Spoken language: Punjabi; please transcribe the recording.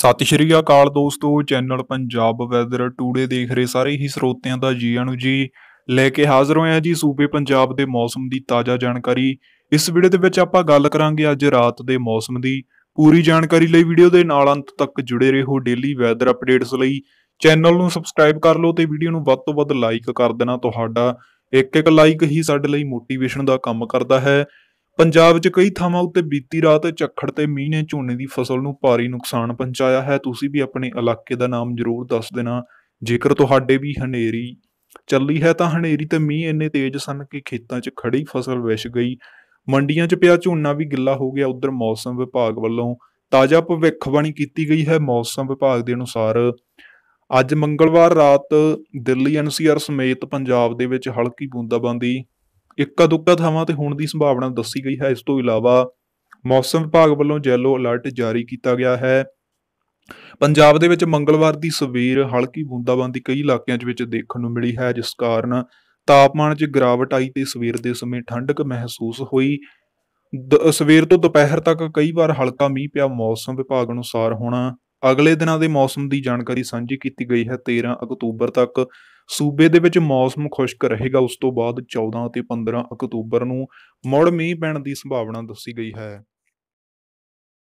ਸਤਿ ਸ਼੍ਰੀ ਅਕਾਲ ਦੋਸਤੋ ਚੈਨਲ ਪੰਜਾਬ ਵੈਦਰ ਟੂਡੇ ਦੇਖ ਰਹੇ ਸਾਰੇ ਹੀ ਸਰੋਤਿਆਂ ਦਾ ਜੀ ਆਨੂ ਜੀ ਲੈ ਕੇ ਹਾਜ਼ਰ ਹੋਏ ਆ ਜੀ ਸੂਬੇ ਪੰਜਾਬ ਦੇ ਮੌਸਮ ਦੀ ਤਾਜ਼ਾ ਜਾਣਕਾਰੀ ਇਸ ਵੀਡੀਓ ਦੇ ਵਿੱਚ ਆਪਾਂ ਗੱਲ ਕਰਾਂਗੇ ਅੱਜ ਰਾਤ ਦੇ ਮੌਸਮ ਦੀ ਪੂਰੀ ਜਾਣਕਾਰੀ ਲਈ ਵੀਡੀਓ ਦੇ ਨਾਲ ਅੰਤ ਤੱਕ ਜੁੜੇ ਰਹੋ ਡੇਲੀ ਵੈਦਰ ਅਪਡੇਟਸ ਲਈ ਚੈਨਲ ਨੂੰ ਸਬਸਕ੍ਰਾਈਬ ਕਰ ਲਓ ਤੇ ਵੀਡੀਓ ਨੂੰ ਵੱਧ ਤੋਂ ਵੱਧ ਲਾਈਕ ਕਰ ਦੇਣਾ ਤੁਹਾਡਾ ਇੱਕ ਇੱਕ ਲਾਈਕ ਹੀ ਸਾਡੇ ਲਈ ਮੋਟੀਵੇਸ਼ਨ ਦਾ ਕੰਮ ਕਰਦਾ ਹੈ ਪੰਜਾਬ 'ਚ ਕਈ ਥਾਵਾਂ ਉੱਤੇ ਬੀਤੀ ਰਾਤ ਝੱਖੜ ਤੇ ਮੀਂਹ ਨੇ ਝੋਨੇ ਦੀ ਫਸਲ ਨੂੰ ਭਾਰੀ ਨੁਕਸਾਨ ਪਹੁੰਚਾਇਆ ਹੈ ਤੁਸੀਂ ਵੀ ਆਪਣੇ ਇਲਾਕੇ ਦਾ ਨਾਮ ਜ਼ਰੂਰ ਦੱਸ ਦੇਣਾ ਜੇਕਰ ਤੁਹਾਡੇ ਵੀ ਹਨੇਰੀ ਚੱਲੀ ਹੈ ਤਾਂ ਹਨੇਰੀ ਤੇ ਮੀਂਹ ਇੰਨੇ ਤੇਜ਼ ਸਨ ਕਿ ਖੇਤਾਂ 'ਚ ਖੜੀ ਫਸਲ ਵਿਛ ਗਈ ਮੰਡੀਆਂ 'ਚ ਪਿਆ ਝੋਨਾ ਵੀ ਗਿੱਲਾ ਹੋ ਗਿਆ ਉਧਰ ਮੌਸਮ ਵਿਭਾਗ ਵੱਲੋਂ ਤਾਜ਼ਾ ਭਵਿੱਖਬਾਣੀ ਕੀਤੀ ਗਈ ਹੈ ਮੌਸਮ ਵਿਭਾਗ ਦੇ ਅਨੁਸਾਰ ਅੱਜ ਮੰਗਲਵਾਰ ਰਾਤ ਦਿੱਲੀ ਐਨਸੀਆਰ ਸਮੇਤ ਪੰਜਾਬ ਦੇ ਵਿੱਚ ਹਲਕੀ ਬੂੰਦਾਬਾਂਦੀ ਇੱਕਾ ਦੁੱਕਾ ਥਾਵਾਂ ਤੇ ਹੋਣ ਦੀ ਸੰਭਾਵਨਾ ਦੱਸੀ ਗਈ ਹੈ ਇਸ ਤੋਂ ਇਲਾਵਾ ਮੌਸਮ ਵਿਭਾਗ ਵੱਲੋਂ ਜੈਲੋ ਅਲਰਟ ਜਾਰੀ ਕੀਤਾ ਗਿਆ ਹੈ ਪੰਜਾਬ ਦੇ ਵਿੱਚ ਮੰਗਲਵਾਰ ਦੀ ਸਵੇਰ ਹਲਕੀ ਬੂੰਦਾਬਾਂਦੀ ਕਈ ਇਲਾਕਿਆਂ 'ਚ ਵਿੱਚ ਦੇਖਣ ਨੂੰ ਮਿਲੀ ਹੈ ਜਿਸ ਕਾਰਨ ਤਾਪਮਾਨ 'ਚ ਗਿਰਾਵਟ ਆਈ ਤੇ ਸਵੇਰ ਦੇ ਸਮੇਂ ਠੰਡਕ ਮਹਿਸੂਸ ਹੋਈ ਸਵੇਰ ਤੋਂ ਦੁਪਹਿਰ ਤੱਕ ਕਈ ਵਾਰ ਹਲਕਾ ਮੀਂਹ ਪਿਆ ਮੌਸਮ ਵਿਭਾਗ ਅਨੁਸਾਰ ਹੁਣ ਅਗਲੇ ਦਿਨਾਂ ਦੇ ਮੌਸਮ ਦੀ ਜਾਣਕਾਰੀ ਸਾਂਝੀ ਕੀਤੀ ਗਈ ਹੈ 13 ਅਕਤੂਬਰ ਤੱਕ ਸੂਬੇ ਦੇ ਵਿੱਚ ਮੌਸਮ ਖੁਸ਼ਕ ਰਹੇਗਾ ਉਸ ਤੋਂ ਬਾਅਦ 14 ਅਤੇ 15 ਅਕਤੂਬਰ ਨੂੰ ਮੁੜ ਮੀਂਹ ਪੈਣ ਦੀ ਸੰਭਾਵਨਾ ਦੱਸੀ ਗਈ ਹੈ